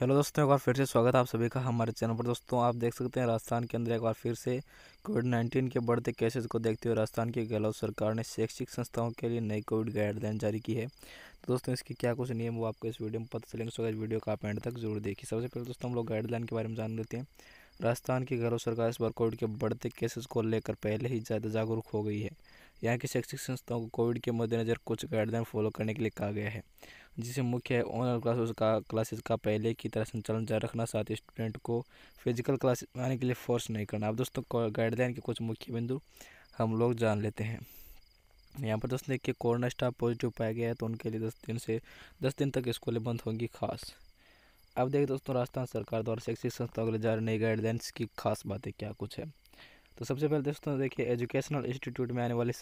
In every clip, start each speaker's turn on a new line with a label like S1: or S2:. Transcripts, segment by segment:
S1: hello दोस्तों एक बार फिर से स्वागत है आप सभी का हमारे चैनल पर दोस्तों आप देख सकते हैं राजस्थान के अंदर एक बार फिर से कोविड नाइन्टीन के बढ़ते केसेस को देखते हुए राजस्थान की गहलोत सरकार ने शैक्षिक संस्थाओं के लिए नई कोविड गाइडलाइन जारी की है तो दोस्तों इसके क्या कुछ नियम वो आपको इस वीडियो में पता चलेंगे सो वीडियो का आप एंड तक जरूर देखिए सबसे पहले दोस्तों हम लोग गाइडलाइन के बारे में जान लेते हैं राजस्थान की गहलोत सरकार इस बार कोविड के बढ़ते केसेज को लेकर पहले ही ज़्यादा जागरूक हो गई है यहाँ की शैक्षिक संस्थाओं को कोविड के मद्देनज़र कुछ गाइडलाइन फॉलो करने के लिए कहा गया है जिसे मुख्य है ऑनलाइन क्लास का क्लासेस का पहले की तरह संचालन जारी रखना साथ ही स्टूडेंट को फिजिकल क्लास आने के लिए फोर्स नहीं करना अब दोस्तों गाइडलाइन के कुछ मुख्य बिंदु हम लोग जान लेते हैं यहाँ पर दोस्तों देखिए कोरोना स्टाफ पॉजिटिव पाया गया है तो उनके लिए दस दिन से दस दिन तक स्कूलें बंद होंगी खास अब देखिए दोस्तों राजस्थान सरकार द्वारा शैक्षिक संस्थाओं के लिए जारी नई गाइडलाइंस की खास बातें क्या कुछ है तो सबसे पहले दोस्तों देखिए एजुकेशनल इंस्टीट्यूट में आने वाले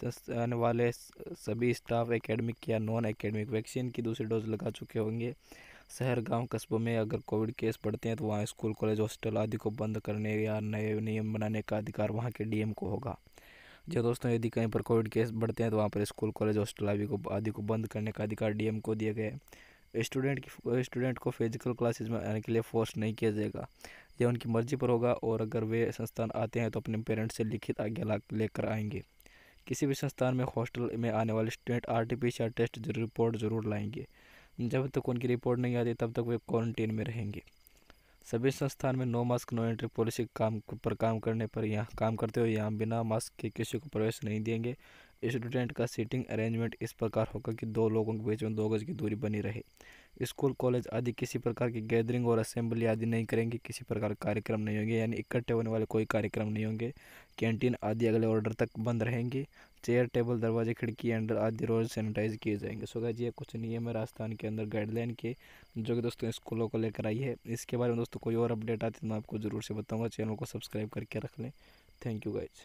S1: आने वाले सभी स्टाफ एकेडमिक या नॉन एकेडमिक वैक्सीन की दूसरी डोज लगा चुके होंगे शहर गांव कस्बों में अगर कोविड केस बढ़ते हैं तो वहाँ स्कूल कॉलेज हॉस्टल आदि को बंद करने या नए नियम बनाने का अधिकार वहाँ के डी को होगा जो दोस्तों यदि कहीं पर कोविड केस बढ़ते हैं तो वहाँ पर स्कूल कॉलेज हॉस्टल आदि को आदि को बंद करने का अधिकार डीएम को दिया गया है स्टूडेंट की स्टूडेंट को फिजिकल क्लासेस में आने के लिए फोर्स नहीं किया जाएगा यह उनकी मर्जी पर होगा और अगर वे संस्थान आते हैं तो अपने पेरेंट्स से लिखित आज्ञा लेकर आएंगे किसी भी संस्थान में हॉस्टल में आने वाले student R T test report ज़रूर लाएंगे जब तक उनकी रिपोर्ट नहीं आती तब तक वे क्वारंटीन में रहेंगे सभी संस्थान में no mask no entry policy काम पर काम करने पर यहाँ काम करते हुए यहाँ बिना मास्क के किसी को प्रवेश नहीं देंगे स्टूडेंट का सीटिंग अरेंजमेंट इस प्रकार होगा कि दो लोगों के बीच में दो गज की दूरी बनी रहे स्कूल कॉलेज आदि किसी प्रकार की गैदरिंग और असेंबली आदि नहीं करेंगे किसी प्रकार का कार्यक्रम नहीं होंगे यानी इकट्ठे होने वाले कोई कार्यक्रम नहीं होंगे कैंटीन आदि अगले ऑर्डर तक बंद रहेंगे चेयर टेबल दरवाजे खिड़की एंडल आदि रोज सैनिटाइज किए जाएंगे सो गैज ये कुछ नियम है राजस्थान के अंदर गाइडलाइन के जो कि दोस्तों स्कूलों को लेकर आई है इसके बारे में दोस्तों कोई और अपडेट आती है तो मैं आपको ज़रूर से बताऊँगा चैनल को सब्सक्राइब करके रख लें थैंक यू गाइज